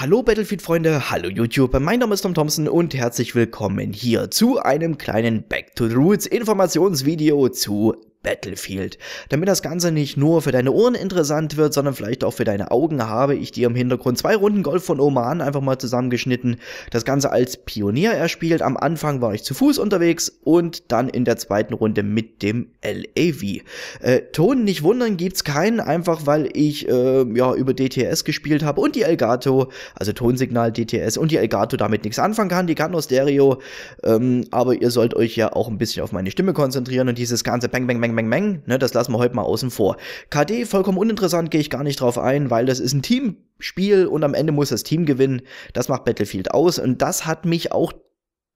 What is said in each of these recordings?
Hallo Battlefield-Freunde, hallo YouTube, mein Name ist Tom Thompson und herzlich willkommen hier zu einem kleinen Back to the Roots Informationsvideo zu Battlefield. Damit das Ganze nicht nur für deine Ohren interessant wird, sondern vielleicht auch für deine Augen, habe ich dir im Hintergrund zwei Runden Golf von Oman einfach mal zusammengeschnitten. Das Ganze als Pionier erspielt. Am Anfang war ich zu Fuß unterwegs und dann in der zweiten Runde mit dem LAV. Äh, Ton nicht wundern gibt's keinen, einfach weil ich äh, ja über DTS gespielt habe und die Elgato, also Tonsignal DTS und die Elgato damit nichts anfangen kann. Die kann nur Stereo, ähm, aber ihr sollt euch ja auch ein bisschen auf meine Stimme konzentrieren und dieses ganze Bang Bang Bang Meng Meng Meng, ne, das lassen wir heute mal außen vor. KD vollkommen uninteressant, gehe ich gar nicht drauf ein, weil das ist ein Teamspiel und am Ende muss das Team gewinnen. Das macht Battlefield aus und das hat mich auch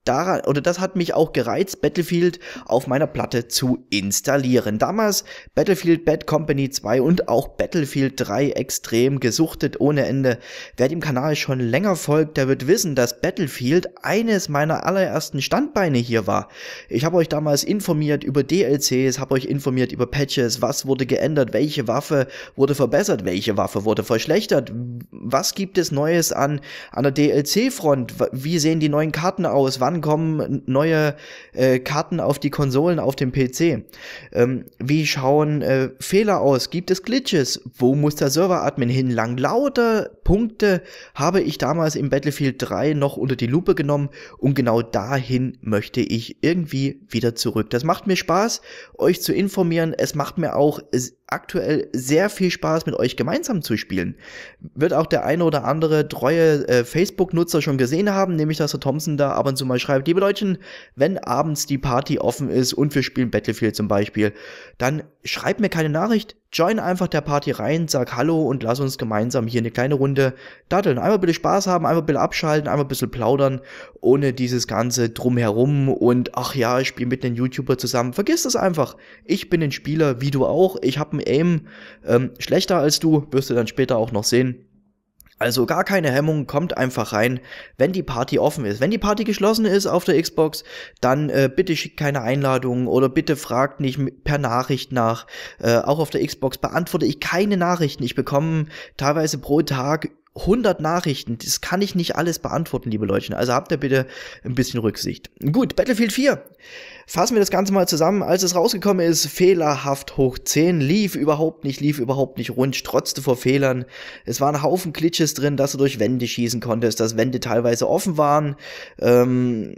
daran, oder das hat mich auch gereizt, Battlefield auf meiner Platte zu installieren. Damals Battlefield Bad Company 2 und auch Battlefield 3 extrem gesuchtet ohne Ende. Wer dem Kanal schon länger folgt, der wird wissen, dass Battlefield eines meiner allerersten Standbeine hier war. Ich habe euch damals informiert über DLCs, habe euch informiert über Patches, was wurde geändert, welche Waffe wurde verbessert, welche Waffe wurde verschlechtert, was gibt es Neues an, an der DLC-Front, wie sehen die neuen Karten aus, wann wann kommen neue äh, Karten auf die Konsolen, auf dem PC? Ähm, wie schauen äh, Fehler aus? Gibt es Glitches? Wo muss der Server-Admin hin? Lang lauter Punkte habe ich damals im Battlefield 3 noch unter die Lupe genommen und genau dahin möchte ich irgendwie wieder zurück. Das macht mir Spaß, euch zu informieren. Es macht mir auch aktuell sehr viel Spaß, mit euch gemeinsam zu spielen. Wird auch der eine oder andere treue äh, Facebook-Nutzer schon gesehen haben, nämlich dass der Thompson da ab und zu mal schreibt, liebe Leute, wenn abends die Party offen ist und wir spielen Battlefield zum Beispiel, dann schreibt mir keine Nachricht, Join einfach der Party rein, sag Hallo und lass uns gemeinsam hier eine kleine Runde daddeln. Einmal ein bisschen Spaß haben, einmal ein bisschen abschalten, einmal ein bisschen plaudern, ohne dieses Ganze drumherum und ach ja, ich spiele mit einem YouTuber zusammen. Vergiss das einfach. Ich bin ein Spieler, wie du auch. Ich habe ein Aim. Ähm, schlechter als du, wirst du dann später auch noch sehen. Also gar keine Hemmung, kommt einfach rein, wenn die Party offen ist. Wenn die Party geschlossen ist auf der Xbox, dann äh, bitte schickt keine Einladungen oder bitte fragt nicht per Nachricht nach. Äh, auch auf der Xbox beantworte ich keine Nachrichten. Ich bekomme teilweise pro Tag 100 Nachrichten. Das kann ich nicht alles beantworten, liebe Leute. Also habt ihr bitte ein bisschen Rücksicht. Gut, Battlefield 4. Fassen wir das Ganze mal zusammen. Als es rausgekommen ist, fehlerhaft hoch 10, lief überhaupt nicht, lief überhaupt nicht rund, trotzte vor Fehlern. Es waren Haufen Glitches drin, dass du durch Wände schießen konntest, dass Wände teilweise offen waren. Ähm,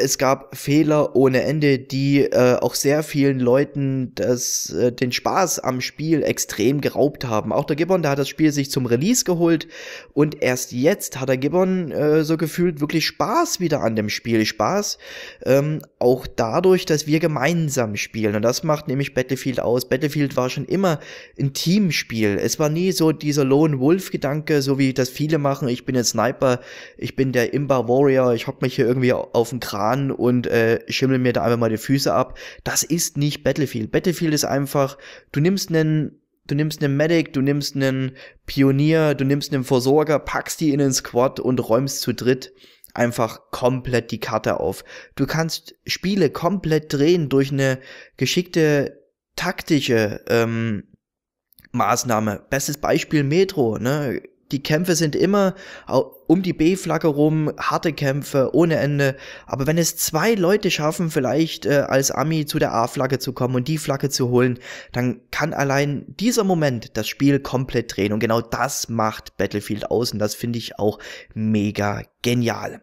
es gab Fehler ohne Ende, die äh, auch sehr vielen Leuten das, äh, den Spaß am Spiel extrem geraubt haben. Auch der Gibbon, der hat das Spiel sich zum Release geholt und erst jetzt hat der Gibbon äh, so gefühlt wirklich Spaß wieder an dem Spiel. Spaß ähm, auch dadurch, dass wir gemeinsam spielen. Und das macht nämlich Battlefield aus. Battlefield war schon immer ein Teamspiel. Es war nie so dieser Lone Wolf-Gedanke, so wie das viele machen. Ich bin ein Sniper, ich bin der Imba Warrior, ich hock mich hier irgendwie auf den Kran an und äh, schimmel mir da einfach mal die Füße ab. Das ist nicht Battlefield. Battlefield ist einfach, du nimmst einen du nimmst einen Medic, du nimmst einen Pionier, du nimmst einen Versorger, packst die in den Squad und räumst zu dritt einfach komplett die Karte auf. Du kannst Spiele komplett drehen durch eine geschickte taktische ähm, Maßnahme. Bestes Beispiel Metro, ne? die Kämpfe sind immer um die B-Flagge rum, harte Kämpfe ohne Ende. Aber wenn es zwei Leute schaffen, vielleicht äh, als Ami zu der A-Flagge zu kommen und die Flagge zu holen, dann kann allein dieser Moment das Spiel komplett drehen. Und genau das macht Battlefield aus und das finde ich auch mega genial.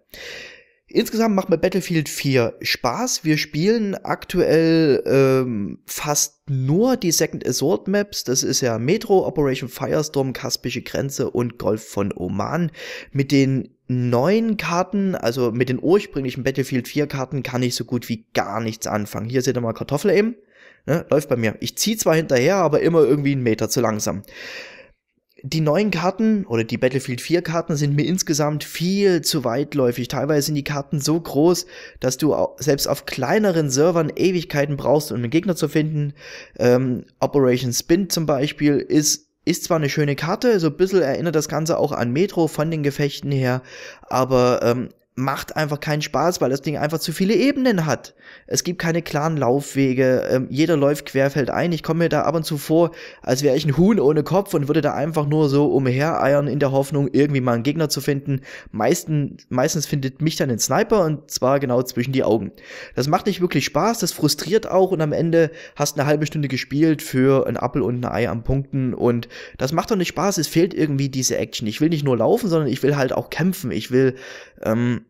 Insgesamt macht mir Battlefield 4 Spaß. Wir spielen aktuell ähm, fast nur die Second Assault Maps. Das ist ja Metro, Operation Firestorm, Kaspische Grenze und Golf von Oman. Mit den neuen Karten, also mit den ursprünglichen Battlefield 4 Karten, kann ich so gut wie gar nichts anfangen. Hier seht ihr mal Kartoffel eben. Ne? Läuft bei mir. Ich zieh zwar hinterher, aber immer irgendwie einen Meter zu langsam die neuen Karten oder die Battlefield 4 Karten sind mir insgesamt viel zu weitläufig. Teilweise sind die Karten so groß, dass du selbst auf kleineren Servern Ewigkeiten brauchst, um einen Gegner zu finden. Ähm, Operation Spin zum Beispiel ist, ist zwar eine schöne Karte, so ein bisschen erinnert das Ganze auch an Metro von den Gefechten her, aber ähm, macht einfach keinen Spaß, weil das Ding einfach zu viele Ebenen hat. Es gibt keine klaren Laufwege, ähm, jeder läuft querfeld ein. Ich komme mir da ab und zu vor, als wäre ich ein Huhn ohne Kopf und würde da einfach nur so umhereiern in der Hoffnung, irgendwie mal einen Gegner zu finden. Meisten, meistens findet mich dann ein Sniper und zwar genau zwischen die Augen. Das macht nicht wirklich Spaß, das frustriert auch und am Ende hast eine halbe Stunde gespielt für ein Appel und ein Ei am Punkten und das macht doch nicht Spaß, es fehlt irgendwie diese Action. Ich will nicht nur laufen, sondern ich will halt auch kämpfen. Ich will ähm,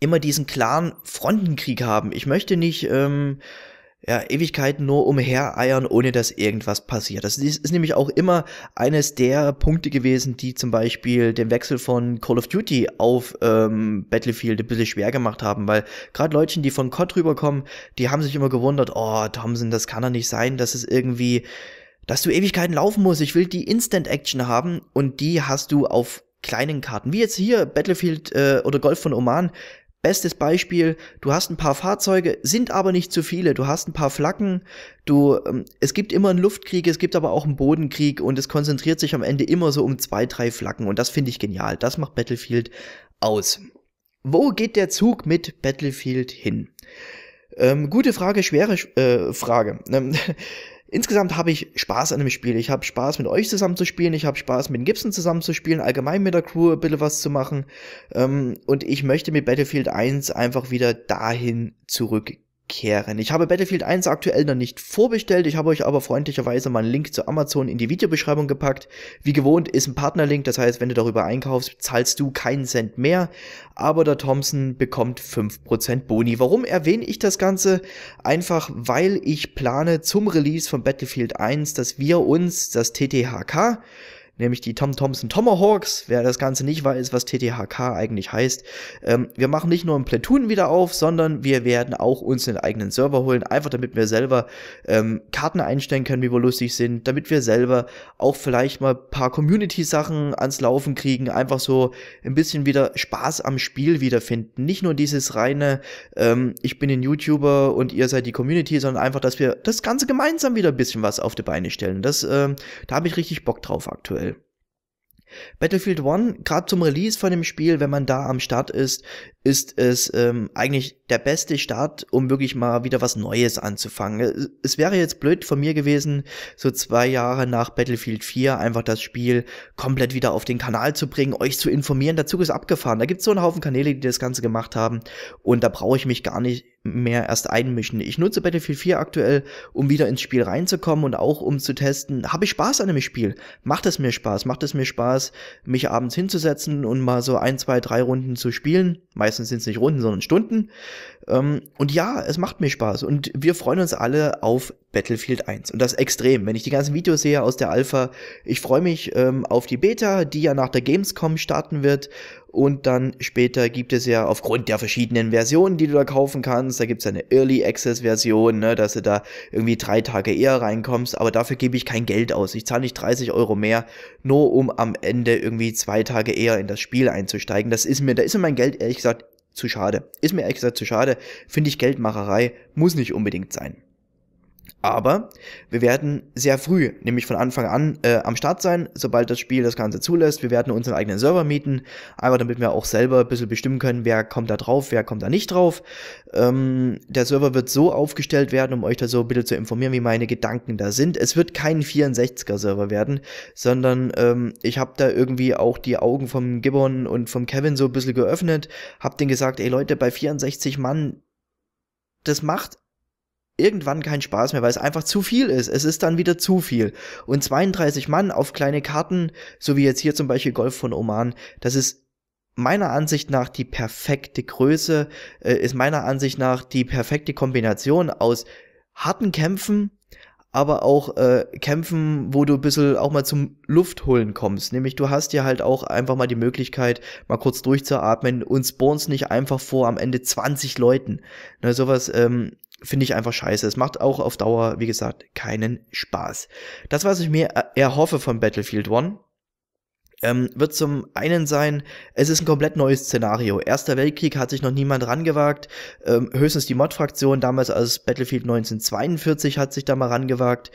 immer diesen klaren Frontenkrieg haben. Ich möchte nicht ähm, ja, Ewigkeiten nur umhereiern, ohne dass irgendwas passiert. Das ist, ist, nämlich auch immer eines der Punkte gewesen, die zum Beispiel den Wechsel von Call of Duty auf ähm, Battlefield ein bisschen schwer gemacht haben, weil gerade Leutchen, die von COD rüberkommen, die haben sich immer gewundert, oh, Thompson, das kann doch nicht sein, dass es irgendwie, dass du Ewigkeiten laufen musst. Ich will die Instant-Action haben und die hast du auf kleinen Karten. Wie jetzt hier Battlefield äh, oder Golf von Oman Bestes Beispiel, du hast ein paar Fahrzeuge, sind aber nicht zu viele, du hast ein paar Flaggen, du, ähm, es gibt immer einen Luftkrieg, es gibt aber auch einen Bodenkrieg und es konzentriert sich am Ende immer so um zwei, drei Flaggen und das finde ich genial. Das macht Battlefield aus. Wo geht der Zug mit Battlefield hin? Ähm, gute Frage, schwere äh, Frage. Ähm, Insgesamt habe ich Spaß an dem Spiel. Ich habe Spaß, mit euch zusammen zu spielen. Ich habe Spaß, mit Gibson zusammen zu spielen, allgemein mit der Crew ein bisschen was zu machen. Ähm, und ich möchte mit Battlefield 1 einfach wieder dahin zurückgehen kehren. Ich habe Battlefield 1 aktuell noch nicht vorbestellt, ich habe euch aber freundlicherweise mal einen Link zu Amazon in die Videobeschreibung gepackt. Wie gewohnt ist ein Partnerlink, das heißt, wenn du darüber einkaufst, zahlst du keinen Cent mehr, aber der Thompson bekommt 5% Boni. Warum erwähne ich das Ganze? Einfach, weil ich plane zum Release von Battlefield 1, dass wir uns das TTHK nämlich die Tom Thompson Tomahawks. Wer das Ganze nicht weiß, was TTHK eigentlich heißt, ähm, wir machen nicht nur ein Platoon wieder auf, sondern wir werden auch uns einen eigenen Server holen, einfach damit wir selber ähm, Karten einstellen können, wie wir lustig sind, damit wir selber auch vielleicht mal paar Community-Sachen ans Laufen kriegen, einfach so ein bisschen wieder Spaß am Spiel wiederfinden. Nicht nur dieses reine, ähm, ich bin ein YouTuber und ihr seid die Community, sondern einfach, dass wir das Ganze gemeinsam wieder ein bisschen was auf die Beine stellen. Das, ähm, da habe ich richtig Bock drauf aktuell. Battlefield One, gerade zum Release von dem Spiel, wenn man da am Start ist, ist es ähm, eigentlich der beste Start, um wirklich mal wieder was Neues anzufangen. Es wäre jetzt blöd von mir gewesen, so zwei Jahre nach Battlefield 4 einfach das Spiel komplett wieder auf den Kanal zu bringen, euch zu informieren. Der Zug ist abgefahren. Da gibt es so einen Haufen Kanäle, die das Ganze gemacht haben. Und da brauche ich mich gar nicht mehr erst einmischen. Ich nutze Battlefield 4 aktuell, um wieder ins Spiel reinzukommen und auch um zu testen, habe ich Spaß an dem Spiel? Macht es mir Spaß? Macht es mir Spaß, mich abends hinzusetzen und mal so ein, zwei, drei Runden zu spielen? Meistens sind es nicht Runden, sondern Stunden. Ähm, und ja, es macht mir Spaß und wir freuen uns alle auf Battlefield 1. Und das extrem. Wenn ich die ganzen Videos sehe aus der Alpha, ich freue mich ähm, auf die Beta, die ja nach der Gamescom starten wird. Und dann später gibt es ja aufgrund der verschiedenen Versionen, die du da kaufen kannst, da gibt es ja eine Early Access Version, ne, dass du da irgendwie drei Tage eher reinkommst, aber dafür gebe ich kein Geld aus. Ich zahle nicht 30 Euro mehr, nur um am Ende irgendwie zwei Tage eher in das Spiel einzusteigen. Das ist mir, da ist mir mein Geld ehrlich gesagt zu schade. Ist mir ehrlich gesagt zu schade. Finde ich Geldmacherei, muss nicht unbedingt sein. Aber wir werden sehr früh, nämlich von Anfang an, äh, am Start sein, sobald das Spiel das Ganze zulässt. Wir werden unseren eigenen Server mieten, einfach damit wir auch selber ein bisschen bestimmen können, wer kommt da drauf, wer kommt da nicht drauf. Ähm, der Server wird so aufgestellt werden, um euch da so bitte zu informieren, wie meine Gedanken da sind. Es wird kein 64er-Server werden, sondern ähm, ich habe da irgendwie auch die Augen vom Gibbon und vom Kevin so ein bisschen geöffnet, habe denen gesagt, ey Leute, bei 64 Mann, das macht irgendwann keinen Spaß mehr, weil es einfach zu viel ist. Es ist dann wieder zu viel. Und 32 Mann auf kleine Karten, so wie jetzt hier zum Beispiel Golf von Oman, das ist meiner Ansicht nach die perfekte Größe, äh, ist meiner Ansicht nach die perfekte Kombination aus harten Kämpfen, aber auch äh, Kämpfen, wo du ein bisschen auch mal zum Luftholen kommst. Nämlich du hast ja halt auch einfach mal die Möglichkeit, mal kurz durchzuatmen und spawnst nicht einfach vor am Ende 20 Leuten. Na, ne, sowas ähm, finde ich einfach scheiße. Es macht auch auf Dauer, wie gesagt, keinen Spaß. Das, was ich mir erhoffe von Battlefield One, ähm, wird zum einen sein, es ist ein komplett neues Szenario. Erster Weltkrieg hat sich noch niemand rangewagt, ähm, höchstens die Mod-Fraktion, damals als Battlefield 1942 hat sich da mal rangewagt.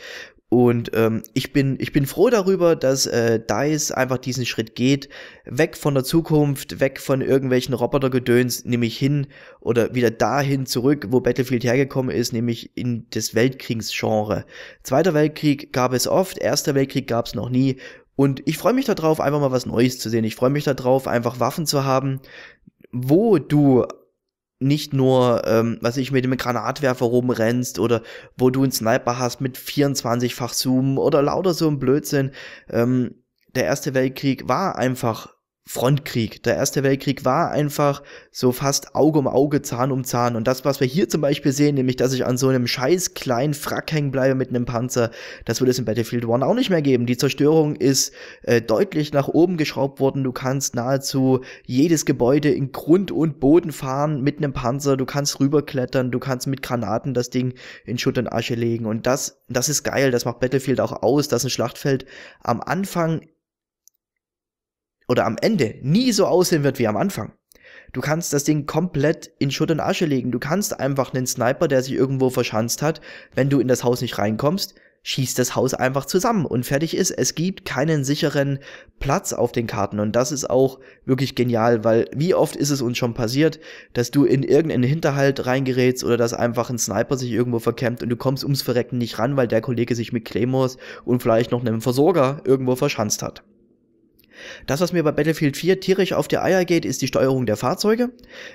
Und ähm, ich, bin, ich bin froh darüber, dass äh, DICE einfach diesen Schritt geht, weg von der Zukunft, weg von irgendwelchen Robotergedöns, nämlich hin oder wieder dahin zurück, wo Battlefield hergekommen ist, nämlich in das Weltkriegsgenre. Zweiter Weltkrieg gab es oft, Erster Weltkrieg gab es noch nie. Und ich freue mich darauf, einfach mal was Neues zu sehen. Ich freue mich darauf, einfach Waffen zu haben, wo du nicht nur, ähm, was ich mit dem Granatwerfer rumrennst oder wo du einen Sniper hast mit 24-fach Zoom oder lauter so ein Blödsinn. Ähm, der Erste Weltkrieg war einfach Frontkrieg. Der Erste Weltkrieg war einfach so fast Auge um Auge, Zahn um Zahn. Und das, was wir hier zum Beispiel sehen, nämlich, dass ich an so einem scheiß kleinen Frack hängen bleibe mit einem Panzer, das wird es in Battlefield One auch nicht mehr geben. Die Zerstörung ist äh, deutlich nach oben geschraubt worden. Du kannst nahezu jedes Gebäude in Grund und Boden fahren mit einem Panzer. Du kannst rüberklettern. Du kannst mit Granaten das Ding in Schutt und Asche legen. Und das, das ist geil. Das macht Battlefield auch aus, dass ein Schlachtfeld am Anfang oder am Ende nie so aussehen wird wie am Anfang. Du kannst das Ding komplett in Schutt und Asche legen. Du kannst einfach einen Sniper, der sich irgendwo verschanzt hat, wenn du in das Haus nicht reinkommst, schießt das Haus einfach zusammen und fertig ist. Es gibt keinen sicheren Platz auf den Karten und das ist auch wirklich genial, weil wie oft ist es uns schon passiert, dass du in irgendeinen Hinterhalt reingerätst oder dass einfach ein Sniper sich irgendwo verkämmt und du kommst ums Verrecken nicht ran, weil der Kollege sich mit Claymores und vielleicht noch einem Versorger irgendwo verschanzt hat. Das, was mir bei Battlefield 4 tierisch auf die Eier geht, ist die Steuerung der Fahrzeuge.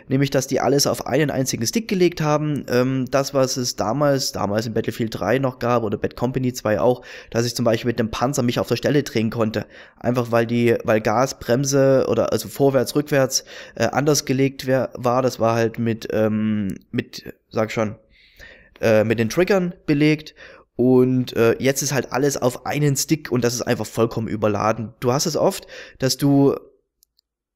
Nämlich, dass die alles auf einen einzigen Stick gelegt haben. Ähm, das, was es damals, damals in Battlefield 3 noch gab oder Bad Company 2 auch, dass ich zum Beispiel mit einem Panzer mich auf der Stelle drehen konnte. Einfach weil die, weil Gas, Bremse oder also vorwärts, rückwärts äh, anders gelegt wär, war. Das war halt mit, ähm, mit, sag schon, äh, mit den Triggern belegt und äh, jetzt ist halt alles auf einen Stick und das ist einfach vollkommen überladen. Du hast es oft, dass du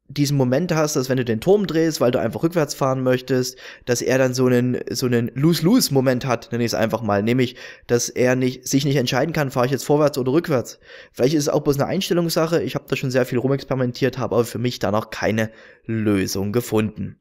diesen Moment hast, dass wenn du den Turm drehst, weil du einfach rückwärts fahren möchtest, dass er dann so einen so einen Lose-Lose-Moment hat, nenne ich es einfach mal, nämlich, dass er nicht sich nicht entscheiden kann, fahre ich jetzt vorwärts oder rückwärts. Vielleicht ist es auch bloß eine Einstellungssache. Ich habe da schon sehr viel rumexperimentiert, habe aber für mich da noch keine Lösung gefunden.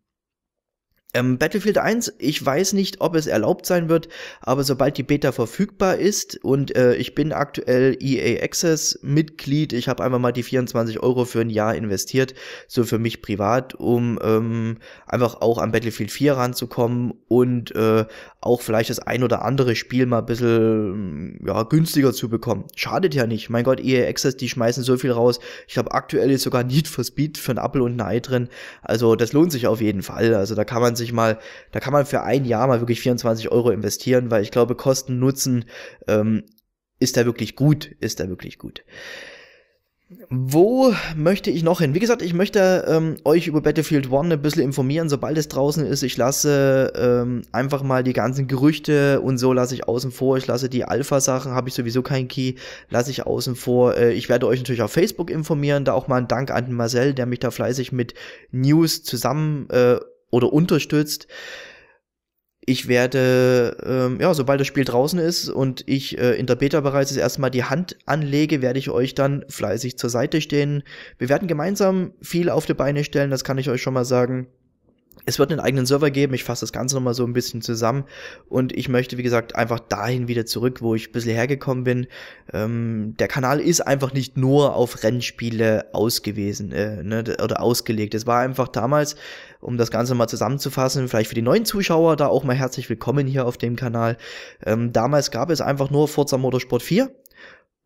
Ähm, Battlefield 1, ich weiß nicht, ob es erlaubt sein wird, aber sobald die Beta verfügbar ist und äh, ich bin aktuell EA Access Mitglied, ich habe einfach mal die 24 Euro für ein Jahr investiert, so für mich privat, um ähm, einfach auch an Battlefield 4 ranzukommen und äh, auch vielleicht das ein oder andere Spiel mal ein bisschen mm, ja, günstiger zu bekommen. Schadet ja nicht. Mein Gott, EA Access, die schmeißen so viel raus. Ich habe aktuell jetzt sogar Need for Speed für ein Apple und ein Ei drin. Also das lohnt sich auf jeden Fall. Also da kann man sich mal, da kann man für ein Jahr mal wirklich 24 Euro investieren, weil ich glaube, Kosten, Nutzen ähm, ist da wirklich gut, ist da wirklich gut. Wo möchte ich noch hin? Wie gesagt, ich möchte ähm, euch über Battlefield One ein bisschen informieren, sobald es draußen ist. Ich lasse ähm, einfach mal die ganzen Gerüchte und so lasse ich außen vor. Ich lasse die Alpha-Sachen, habe ich sowieso keinen Key, lasse ich außen vor. Äh, ich werde euch natürlich auf Facebook informieren. Da auch mal ein Dank an Marcel, der mich da fleißig mit News zusammen äh, oder unterstützt. Ich werde, ähm, ja, sobald das Spiel draußen ist und ich äh, in der Beta bereits das erste Mal die Hand anlege, werde ich euch dann fleißig zur Seite stehen. Wir werden gemeinsam viel auf die Beine stellen, das kann ich euch schon mal sagen. Es wird einen eigenen Server geben, ich fasse das Ganze nochmal so ein bisschen zusammen und ich möchte, wie gesagt, einfach dahin wieder zurück, wo ich ein bisschen hergekommen bin. Ähm, der Kanal ist einfach nicht nur auf Rennspiele ausgewiesen äh, ne, oder ausgelegt. Es war einfach damals, um das Ganze mal zusammenzufassen, vielleicht für die neuen Zuschauer da auch mal herzlich willkommen hier auf dem Kanal. Ähm, damals gab es einfach nur Forza Motorsport 4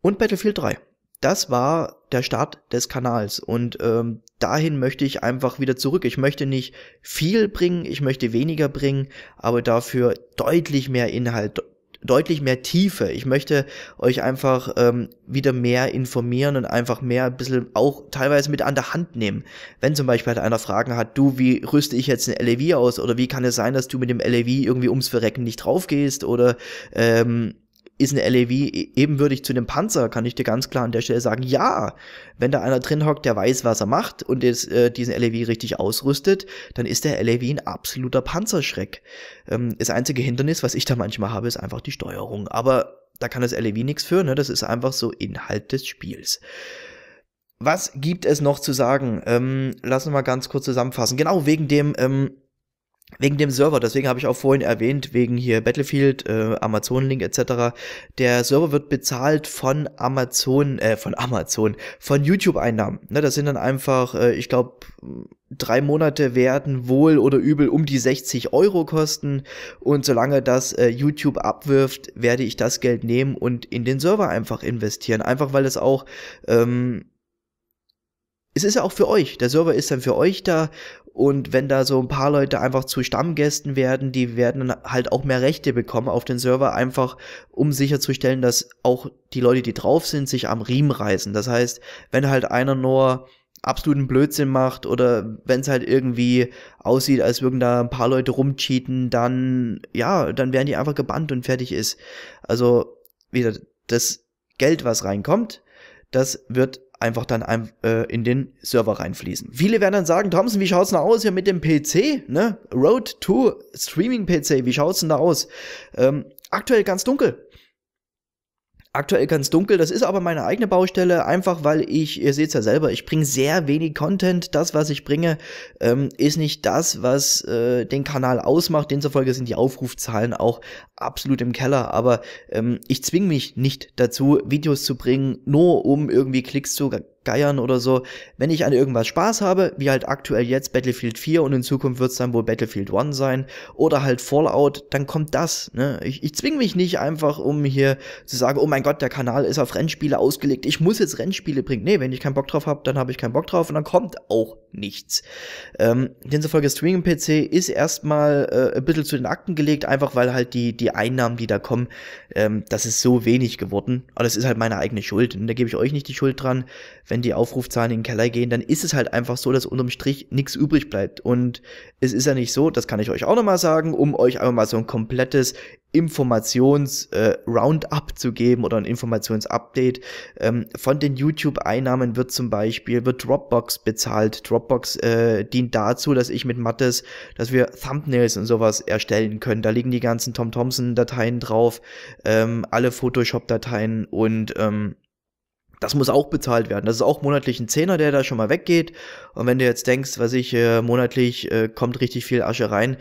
und Battlefield 3 das war der Start des Kanals und ähm, dahin möchte ich einfach wieder zurück. Ich möchte nicht viel bringen, ich möchte weniger bringen, aber dafür deutlich mehr Inhalt, deutlich mehr Tiefe. Ich möchte euch einfach ähm, wieder mehr informieren und einfach mehr ein bisschen auch teilweise mit an der Hand nehmen. Wenn zum Beispiel halt einer Fragen hat, du, wie rüste ich jetzt ein LEV aus? Oder wie kann es sein, dass du mit dem LEV irgendwie ums Verrecken nicht draufgehst? Oder ähm, ist ein LAV e e, ebenwürdig zu einem Panzer, kann ich dir ganz klar an der Stelle sagen, ja, wenn da einer drin hockt, der weiß, was er macht und ist, äh, diesen LAV e richtig ausrüstet, dann ist der LAV ein absoluter Panzerschreck. Ähm, das einzige Hindernis, was ich da manchmal habe, ist einfach die Steuerung. Aber da kann das LAV nichts für, ne? das ist einfach so Inhalt des Spiels. Was gibt es noch zu sagen? Ähm, lassen wir mal ganz kurz zusammenfassen. Genau wegen dem ähm, Wegen dem Server, deswegen habe ich auch vorhin erwähnt, wegen hier Battlefield, äh, Amazon Link etc. Der Server wird bezahlt von Amazon, äh, von Amazon, von YouTube-Einnahmen. Ne, das sind dann einfach, äh, ich glaube, drei Monate werden wohl oder übel um die 60 Euro kosten. Und solange das äh, YouTube abwirft, werde ich das Geld nehmen und in den Server einfach investieren. Einfach weil es auch ähm, es ist ja auch für euch. Der Server ist dann für euch da. Und wenn da so ein paar Leute einfach zu Stammgästen werden, die werden halt auch mehr Rechte bekommen auf den Server, einfach um sicherzustellen, dass auch die Leute, die drauf sind, sich am Riemen reißen. Das heißt, wenn halt einer nur absoluten Blödsinn macht oder wenn es halt irgendwie aussieht, als würden da ein paar Leute rumcheaten, dann ja, dann werden die einfach gebannt und fertig ist. Also wieder das Geld, was reinkommt, das wird einfach dann ein, äh, in den Server reinfließen. Viele werden dann sagen, Thompson, wie schaut's denn aus hier mit dem PC, ne? Road to Streaming PC, wie schaut's denn da aus? Ähm, aktuell ganz dunkel aktuell ganz dunkel. Das ist aber meine eigene Baustelle, einfach weil ich, ihr seht es ja selber, ich bringe sehr wenig Content. Das, was ich bringe, ähm, ist nicht das, was äh, den Kanal ausmacht. Demzufolge sind die Aufrufzahlen auch absolut im Keller. Aber ähm, ich zwinge mich nicht dazu, Videos zu bringen, nur um irgendwie Klicks zu geiern oder so. Wenn ich an irgendwas Spaß habe, wie halt aktuell jetzt Battlefield 4 und in Zukunft wird es dann wohl Battlefield 1 sein oder halt Fallout, dann kommt das. Ne? Ich, ich zwinge mich nicht einfach, um hier zu sagen, oh mein Gott, der Kanal ist auf Rennspiele ausgelegt, ich muss jetzt Rennspiele bringen. Nee, wenn ich keinen Bock drauf habe, dann habe ich keinen Bock drauf und dann kommt auch nichts. Ähm, demzufolge Streaming PC ist erstmal äh, ein bisschen zu den Akten gelegt, einfach weil halt die, die Einnahmen, die da kommen, ähm, das ist so wenig geworden. Aber das ist halt meine eigene Schuld. Und ne? da gebe ich euch nicht die Schuld dran. Wenn wenn die Aufrufzahlen in den Keller gehen, dann ist es halt einfach so, dass unterm Strich nichts übrig bleibt. Und es ist ja nicht so, das kann ich euch auch nochmal sagen, um euch einfach mal so ein komplettes Informations-Roundup äh, zu geben oder ein Informationsupdate. Ähm, von den YouTube-Einnahmen wird zum Beispiel wird Dropbox bezahlt. Dropbox äh, dient dazu, dass ich mit Mattes, dass wir Thumbnails und sowas erstellen können. Da liegen die ganzen Tom Thompson-Dateien drauf, ähm, alle Photoshop-Dateien und ähm, das muss auch bezahlt werden. Das ist auch monatlich ein Zehner, der da schon mal weggeht. Und wenn du jetzt denkst, was ich, äh, monatlich äh, kommt richtig viel Asche rein,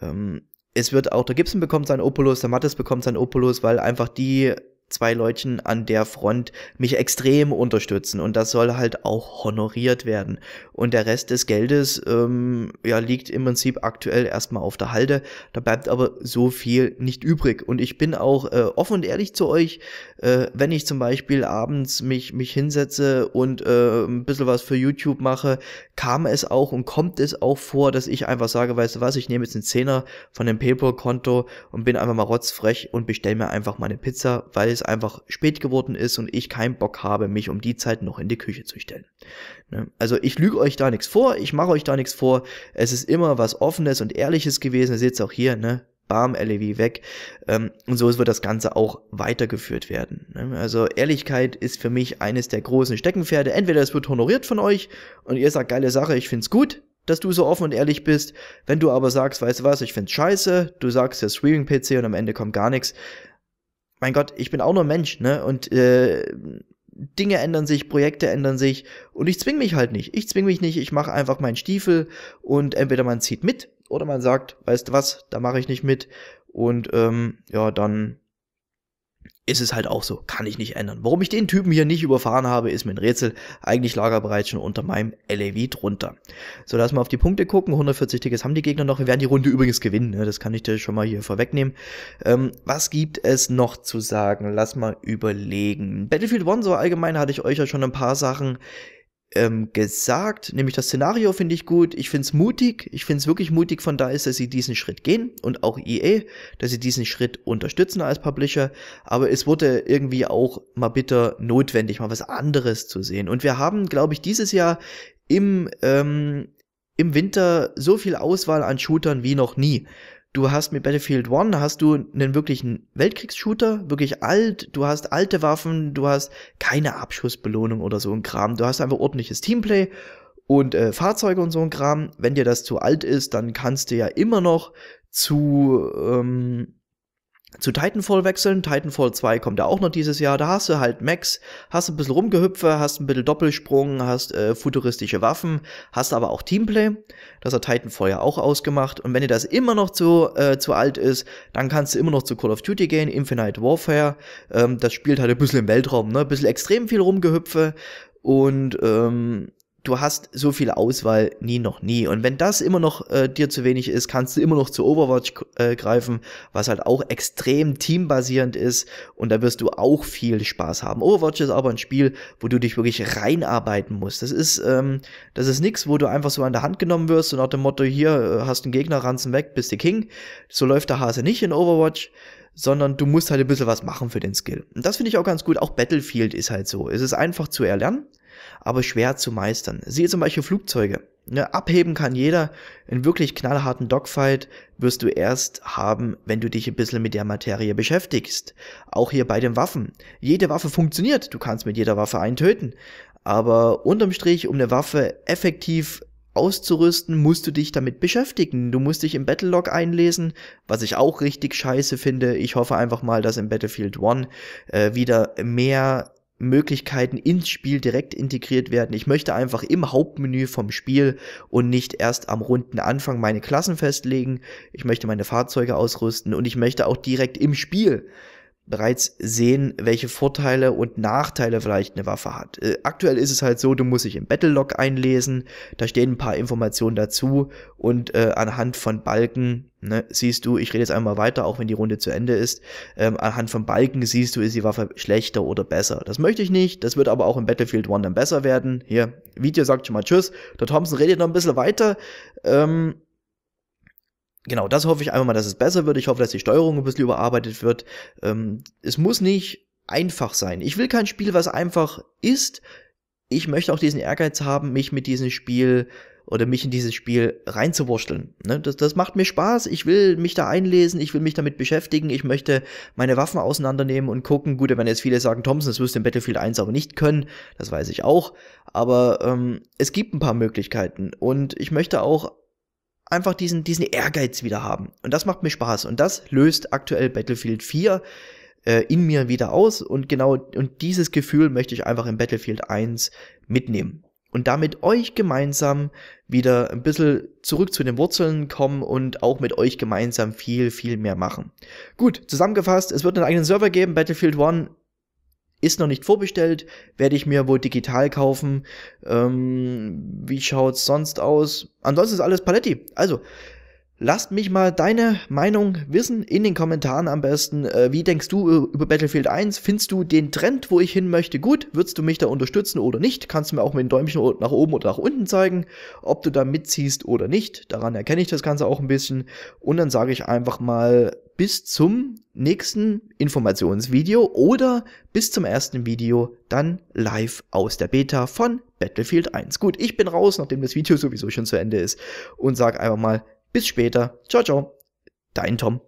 ähm, es wird auch der Gibson bekommt seinen Opulus, der Mattes bekommt seinen Opulus, weil einfach die zwei Leutchen an der Front mich extrem unterstützen und das soll halt auch honoriert werden. Und der Rest des Geldes ähm, ja, liegt im Prinzip aktuell erstmal auf der Halde. Da bleibt aber so viel nicht übrig. Und ich bin auch äh, offen und ehrlich zu euch, äh, wenn ich zum Beispiel abends mich, mich hinsetze und äh, ein bisschen was für YouTube mache, kam es auch und kommt es auch vor, dass ich einfach sage, weißt du was, ich nehme jetzt einen Zehner von dem PayPal-Konto und bin einfach mal rotzfrech und bestelle mir einfach mal eine Pizza, weil es einfach spät geworden ist und ich keinen Bock habe, mich um die Zeit noch in die Küche zu stellen. Ne? Also ich lüge euch da nichts vor, ich mache euch da nichts vor. Es ist immer was Offenes und Ehrliches gewesen. Ihr seht es auch hier, ne? Bam, LEW weg. Ähm, und so wird das Ganze auch weitergeführt werden. Ne? Also Ehrlichkeit ist für mich eines der großen Steckenpferde. Entweder es wird honoriert von euch und ihr sagt, geile Sache, ich find's gut, dass du so offen und ehrlich bist. Wenn du aber sagst, weißt du was, ich find's scheiße, du sagst der Streaming-PC und am Ende kommt gar nichts, mein Gott, ich bin auch nur Mensch, ne? Und äh, Dinge ändern sich, Projekte ändern sich und ich zwing mich halt nicht. Ich zwing mich nicht, ich mache einfach meinen Stiefel und entweder man zieht mit oder man sagt, weißt du was, da mache ich nicht mit und ähm, ja, dann ist es halt auch so. Kann ich nicht ändern. Warum ich den Typen hier nicht überfahren habe, ist mir ein Rätsel. Eigentlich lag er bereits schon unter meinem LAV drunter. So, lass mal auf die Punkte gucken. 140 Tickets haben die Gegner noch. Wir werden die Runde übrigens gewinnen. Ne? Das kann ich dir schon mal hier vorwegnehmen. Ähm, was gibt es noch zu sagen? Lass mal überlegen. Battlefield One so allgemein hatte ich euch ja schon ein paar Sachen ähm, gesagt, nämlich das Szenario finde ich gut, ich finde es mutig, ich finde es wirklich mutig von da ist, dass sie diesen Schritt gehen und auch EA, dass sie diesen Schritt unterstützen als Publisher, aber es wurde irgendwie auch mal bitter notwendig, mal was anderes zu sehen. Und wir haben, glaube ich, dieses Jahr im, ähm, im Winter so viel Auswahl an Shootern wie noch nie du hast mit Battlefield One hast du einen wirklichen Weltkriegsshooter, wirklich alt, du hast alte Waffen, du hast keine Abschussbelohnung oder so ein Kram, du hast einfach ordentliches Teamplay und äh, Fahrzeuge und so ein Kram. Wenn dir das zu alt ist, dann kannst du ja immer noch zu ähm, zu Titanfall wechseln. Titanfall 2 kommt ja auch noch dieses Jahr. Da hast du halt Max, hast ein bisschen Rumgehüpfe, hast ein bisschen Doppelsprung, hast äh, futuristische Waffen, hast aber auch Teamplay. Das hat Titanfall ja auch ausgemacht. Und wenn dir das immer noch zu, äh, zu alt ist, dann kannst du immer noch zu Call of Duty gehen, Infinite Warfare. Ähm, das spielt halt ein bisschen im Weltraum, ne? Ein bisschen extrem viel Rumgehüpfe. Und ähm, du hast so viel Auswahl nie noch nie. Und wenn das immer noch äh, dir zu wenig ist, kannst du immer noch zu Overwatch äh, greifen, was halt auch extrem teambasierend ist. Und da wirst du auch viel Spaß haben. Overwatch ist aber ein Spiel, wo du dich wirklich reinarbeiten musst. Das ist, ähm, das ist nichts, wo du einfach so an der Hand genommen wirst und nach dem Motto, hier äh, hast du einen Gegner, ranzen weg, bist der King. So läuft der Hase nicht in Overwatch sondern du musst halt ein bisschen was machen für den Skill. Und das finde ich auch ganz gut. Auch Battlefield ist halt so. Es ist einfach zu erlernen aber schwer zu meistern. Siehe zum Beispiel Flugzeuge. Ne, abheben kann jeder. Einen wirklich knallharten Dogfight wirst du erst haben, wenn du dich ein bisschen mit der Materie beschäftigst. Auch hier bei den Waffen. Jede Waffe funktioniert. Du kannst mit jeder Waffe einen töten. Aber unterm Strich, um eine Waffe effektiv auszurüsten, musst du dich damit beschäftigen. Du musst dich im Battlelog einlesen, was ich auch richtig scheiße finde. Ich hoffe einfach mal, dass im Battlefield One äh, wieder mehr Möglichkeiten ins Spiel direkt integriert werden. Ich möchte einfach im Hauptmenü vom Spiel und nicht erst am runden Anfang meine Klassen festlegen. Ich möchte meine Fahrzeuge ausrüsten und ich möchte auch direkt im Spiel bereits sehen, welche Vorteile und Nachteile vielleicht eine Waffe hat. Äh, aktuell ist es halt so, du musst dich im Battlelog einlesen, da stehen ein paar Informationen dazu und äh, anhand von Balken ne, siehst du, ich rede jetzt einmal weiter, auch wenn die Runde zu Ende ist, ähm, anhand von Balken siehst du, ist die Waffe schlechter oder besser. Das möchte ich nicht, das wird aber auch im Battlefield One dann besser werden. Hier, Video sagt schon mal Tschüss, der Thompson redet noch ein bisschen weiter. Ähm, genau, das hoffe ich einfach mal, dass es besser wird. Ich hoffe, dass die Steuerung ein bisschen überarbeitet wird. Ähm, es muss nicht einfach sein. Ich will kein Spiel, was einfach ist. Ich möchte auch diesen Ehrgeiz haben, mich mit diesem Spiel oder mich in dieses Spiel reinzuwurschteln. Ne? Das, das macht mir Spaß. Ich will mich da einlesen, ich will mich damit beschäftigen, ich möchte meine Waffen auseinandernehmen und gucken. Gut, wenn jetzt viele sagen, Thompson, das wirst du in Battlefield 1 aber nicht können, das weiß ich auch. Aber ähm, es gibt ein paar Möglichkeiten und ich möchte auch einfach diesen, diesen Ehrgeiz wieder haben. Und das macht mir Spaß. Und das löst aktuell Battlefield 4 äh, in mir wieder aus. Und genau, und dieses Gefühl möchte ich einfach in Battlefield 1 mitnehmen. Und damit euch gemeinsam wieder ein bisschen zurück zu den Wurzeln kommen und auch mit euch gemeinsam viel, viel mehr machen. Gut, zusammengefasst, es wird einen eigenen Server geben, Battlefield 1 ist noch nicht vorbestellt, werde ich mir wohl digital kaufen. Ähm, wie schaut's sonst aus? Ansonsten ist alles Paletti. Also, Lasst mich mal deine Meinung wissen in den Kommentaren am besten. Äh, wie denkst du äh, über Battlefield 1? Findest du den Trend, wo ich hin möchte, gut? Würdest du mich da unterstützen oder nicht? Kannst du mir auch mit dem Däumchen nach oben oder nach unten zeigen, ob du da mitziehst oder nicht? Daran erkenne ich das Ganze auch ein bisschen. Und dann sage ich einfach mal bis zum nächsten Informationsvideo oder bis zum ersten Video dann live aus der Beta von Battlefield 1. Gut, ich bin raus, nachdem das Video sowieso schon zu Ende ist und sage einfach mal bis später. Ciao, ciao. Dein Tom.